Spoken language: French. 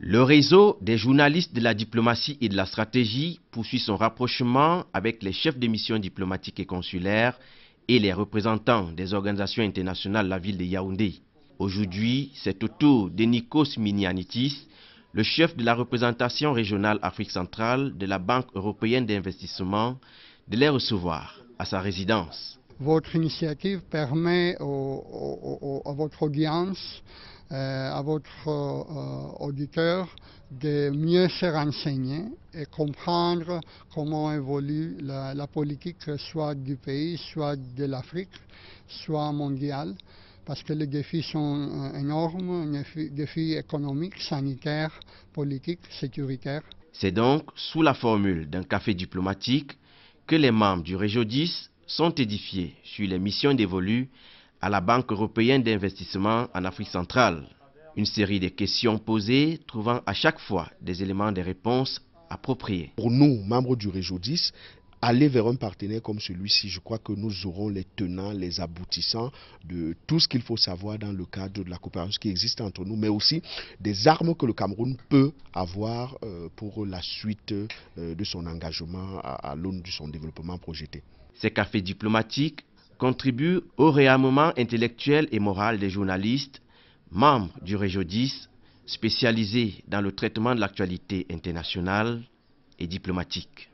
Le réseau des journalistes de la diplomatie et de la stratégie poursuit son rapprochement avec les chefs de missions diplomatiques et consulaires et les représentants des organisations internationales de la ville de Yaoundé. Aujourd'hui, c'est au tour de Nikos Minianitis, le chef de la représentation régionale Afrique centrale de la Banque européenne d'investissement, de les recevoir à sa résidence. Votre initiative permet à votre audience euh, à votre euh, auditeur de mieux se renseigner et comprendre comment évolue la, politique soit du pays, soit de l'Afrique, soit mondiale, parce que les défis sont euh, énormes, défis économiques, sanitaires, politiques, sécuritaires. C'est donc sous la formule d'un café diplomatique que les membres du Régio 10 sont édifiés sur les missions dévolues à la Banque européenne d'investissement en Afrique centrale. Une série de questions posées trouvant à chaque fois des éléments de réponse appropriés. Pour nous, membres du réseau 10, aller vers un partenaire comme celui-ci, je crois que nous aurons les tenants, les aboutissants de tout ce qu'il faut savoir dans le cadre de la coopération qui existe entre nous, mais aussi des armes que le Cameroun peut avoir euh, pour la suite euh, de son engagement à l'aune de son développement projeté. Ces cafés diplomatiques contribue au réarmement intellectuel et moral des journalistes, membres du Réseau 10, spécialisés dans le traitement de l'actualité internationale et diplomatique.